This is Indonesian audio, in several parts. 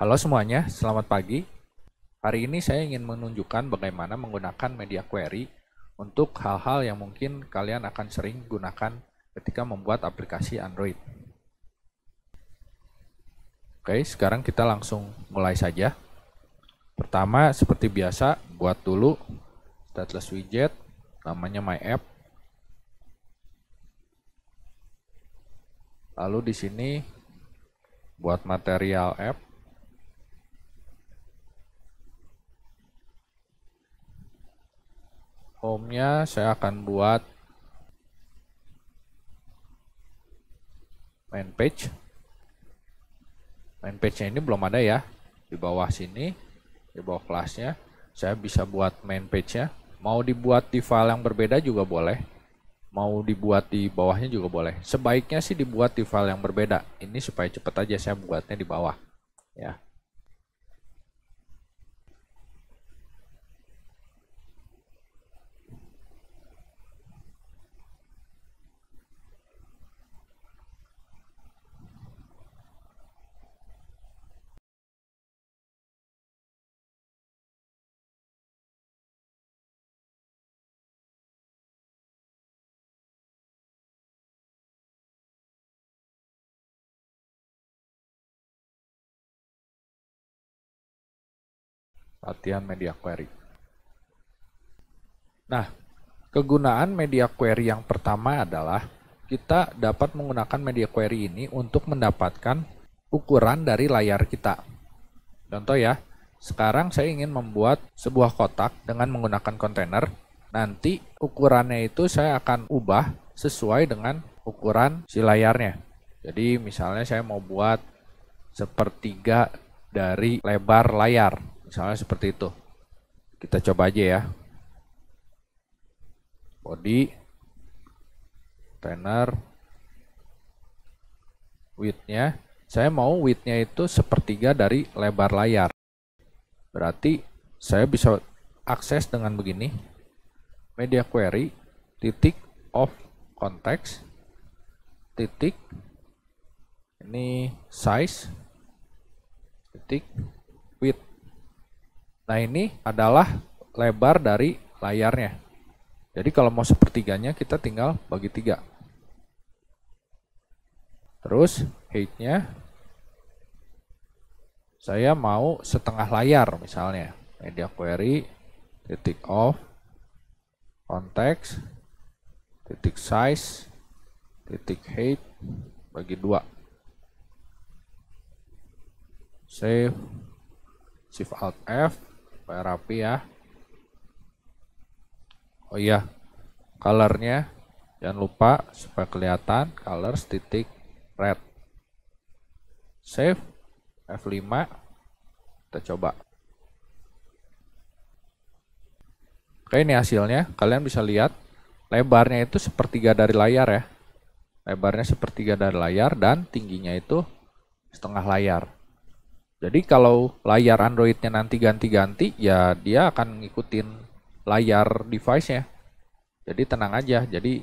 Halo semuanya, selamat pagi. Hari ini saya ingin menunjukkan bagaimana menggunakan media query untuk hal-hal yang mungkin kalian akan sering gunakan ketika membuat aplikasi Android. Oke, sekarang kita langsung mulai saja. Pertama, seperti biasa, buat dulu status widget, namanya My App. Lalu di sini buat material app home-nya saya akan buat main page. Main page-nya ini belum ada ya. Di bawah sini, di bawah kelasnya, saya bisa buat main page-nya. Mau dibuat di file yang berbeda juga boleh. Mau dibuat di bawahnya juga boleh. Sebaiknya sih dibuat di file yang berbeda. Ini supaya cepat aja saya buatnya di bawah. Ya. latihan media query. Nah, kegunaan media query yang pertama adalah kita dapat menggunakan media query ini untuk mendapatkan ukuran dari layar kita. Contoh ya, sekarang saya ingin membuat sebuah kotak dengan menggunakan kontainer. Nanti ukurannya itu saya akan ubah sesuai dengan ukuran si layarnya. Jadi misalnya saya mau buat sepertiga dari lebar layar. Misalnya seperti itu. Kita coba aja ya. Body trainer, widthnya, Saya mau widthnya itu sepertiga dari lebar layar. Berarti saya bisa akses dengan begini. Media query titik of context titik ini size titik width Nah ini adalah lebar dari layarnya. Jadi kalau mau sepertiganya kita tinggal bagi tiga. Terus heightnya saya mau setengah layar misalnya. Media query, titik off, context titik size, titik height, bagi dua. Save, Shift Alt F, supaya rapi ya oh iya colornya jangan lupa supaya kelihatan color titik red save F5 kita coba oke ini hasilnya kalian bisa lihat lebarnya itu sepertiga dari layar ya lebarnya sepertiga dari layar dan tingginya itu setengah layar jadi kalau layar Androidnya nanti ganti-ganti, ya dia akan ngikutin layar device-nya. Jadi tenang aja. Jadi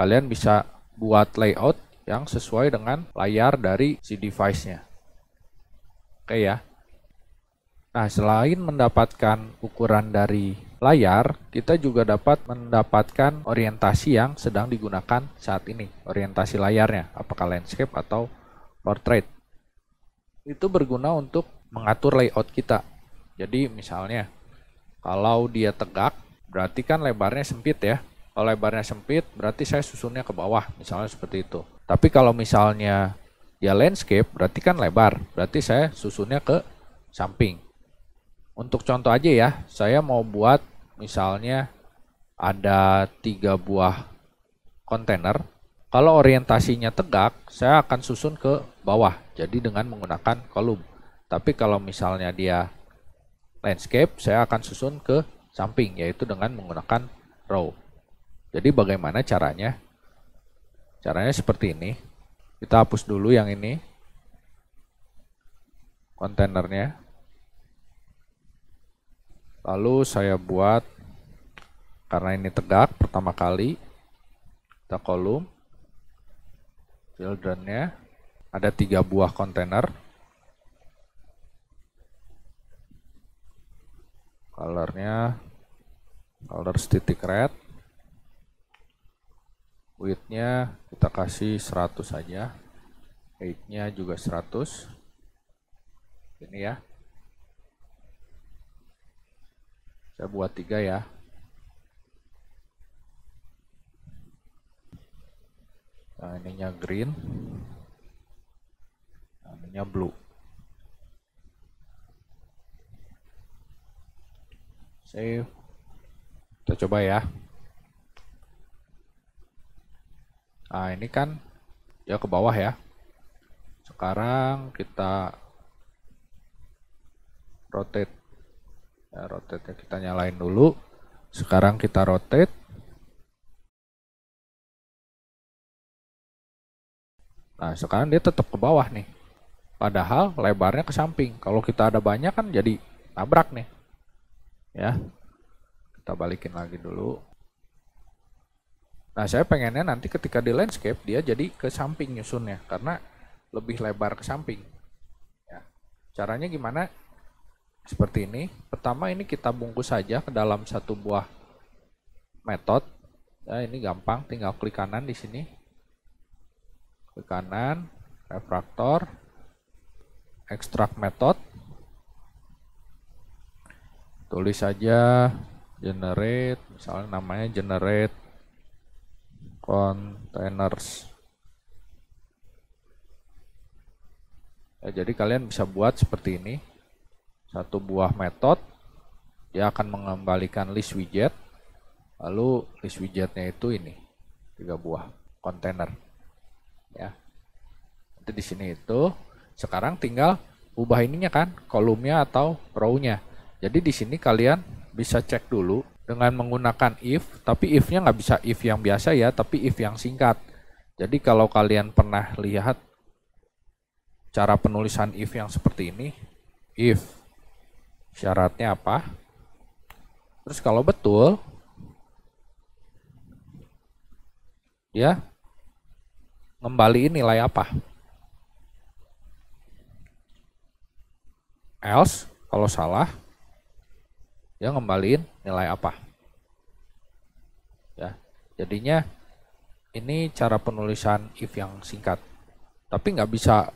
kalian bisa buat layout yang sesuai dengan layar dari si device-nya. Oke ya. Nah, selain mendapatkan ukuran dari layar, kita juga dapat mendapatkan orientasi yang sedang digunakan saat ini. Orientasi layarnya, apakah landscape atau portrait itu berguna untuk mengatur layout kita. Jadi misalnya kalau dia tegak berarti kan lebarnya sempit ya. Kalau lebarnya sempit berarti saya susunnya ke bawah misalnya seperti itu. Tapi kalau misalnya ya landscape berarti kan lebar. Berarti saya susunnya ke samping. Untuk contoh aja ya, saya mau buat misalnya ada tiga buah kontainer kalau orientasinya tegak, saya akan susun ke bawah, jadi dengan menggunakan kolom. Tapi kalau misalnya dia landscape, saya akan susun ke samping, yaitu dengan menggunakan row. Jadi bagaimana caranya? Caranya seperti ini. Kita hapus dulu yang ini, kontainernya. Lalu saya buat, karena ini tegak pertama kali, kita kolom, children-nya ada tiga buah kontainer. Colornya color titik red. Widthnya kita kasih 100 saja. Height-nya juga 100. Ini ya. Saya buat tiga ya. Nah, ininya green. Nah, ininya blue. Save. Kita coba ya. Nah, ini kan ya ke bawah ya. Sekarang kita rotate. Ya, rotate kita nyalain dulu. Sekarang kita rotate. Nah, sekarang dia tetap ke bawah nih. Padahal lebarnya ke samping. Kalau kita ada banyak kan jadi tabrak nih. Ya. Kita balikin lagi dulu. Nah, saya pengennya nanti ketika di landscape dia jadi ke samping nyusunnya karena lebih lebar ke samping. Ya. Caranya gimana? Seperti ini. Pertama ini kita bungkus saja ke dalam satu buah metode. Ya, ini gampang, tinggal klik kanan di sini, ke kanan, refraktor, extract method, tulis saja generate, misalnya namanya generate containers. Ya, jadi kalian bisa buat seperti ini, satu buah method, dia akan mengembalikan list widget, lalu list widgetnya itu ini, tiga buah container ya jadi di sini itu sekarang tinggal ubah ininya kan kolomnya atau rownya jadi di sini kalian bisa cek dulu dengan menggunakan if tapi if-nya nggak bisa if yang biasa ya tapi if yang singkat jadi kalau kalian pernah lihat cara penulisan if yang seperti ini if syaratnya apa terus kalau betul ya ngembaliin nilai apa? Else kalau salah ya ngembaliin nilai apa? Ya, jadinya ini cara penulisan if yang singkat. Tapi nggak bisa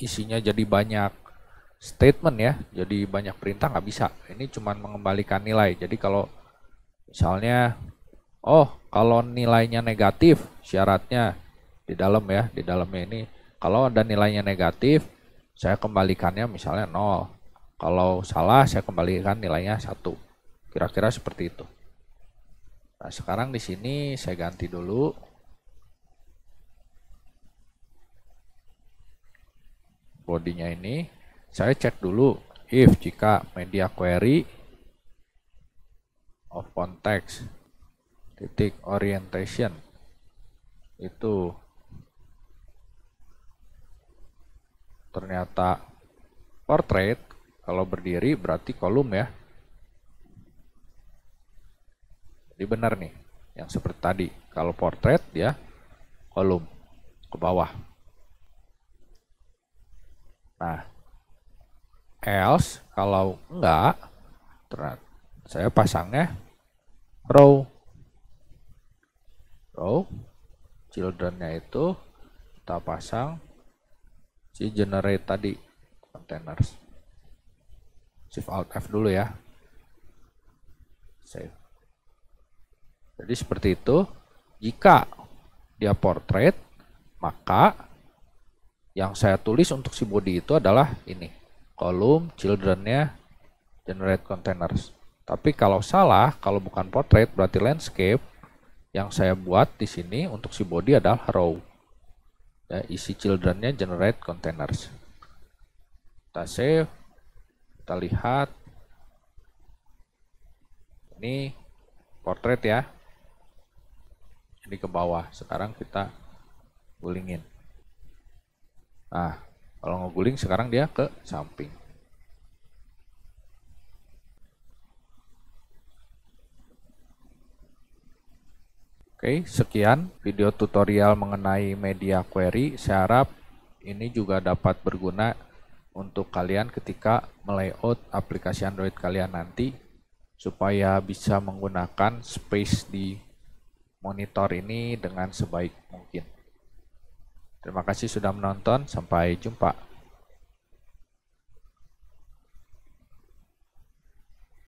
isinya jadi banyak statement ya, jadi banyak perintah nggak bisa. Ini cuma mengembalikan nilai. Jadi kalau misalnya, oh kalau nilainya negatif syaratnya di dalam ya di dalamnya ini kalau ada nilainya negatif saya kembalikannya misalnya nol kalau salah saya kembalikan nilainya satu kira-kira seperti itu nah sekarang di sini saya ganti dulu bodinya ini saya cek dulu if jika media query of context titik orientation itu ternyata portrait, kalau berdiri berarti kolom ya. Jadi benar nih, yang seperti tadi. Kalau portrait ya kolom ke bawah. Nah, else kalau enggak, ternyata saya pasangnya row. Row, childrennya itu kita pasang si generate tadi containers shift alt F dulu ya save jadi seperti itu jika dia portrait maka yang saya tulis untuk si body itu adalah ini kolom childrennya generate containers tapi kalau salah kalau bukan portrait berarti landscape yang saya buat di sini untuk si body adalah row ya, isi childrennya generate containers kita save kita lihat ini portrait ya ini ke bawah sekarang kita gulingin nah kalau ngeguling sekarang dia ke samping Oke, sekian video tutorial mengenai media query. Saya harap ini juga dapat berguna untuk kalian ketika melayout aplikasi Android kalian nanti supaya bisa menggunakan space di monitor ini dengan sebaik mungkin. Terima kasih sudah menonton, sampai jumpa.